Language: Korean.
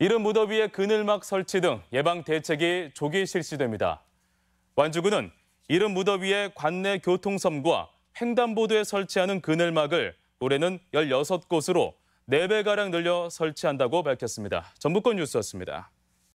이른 무더위에 그늘막 설치 등 예방 대책이 조기 실시됩니다. 완주군은 이런 무더위에 관내 교통섬과 횡단보도에 설치하는 그늘막을 올해는 16곳으로 4배가량 늘려 설치한다고 밝혔습니다. 전북권 뉴스였습니다.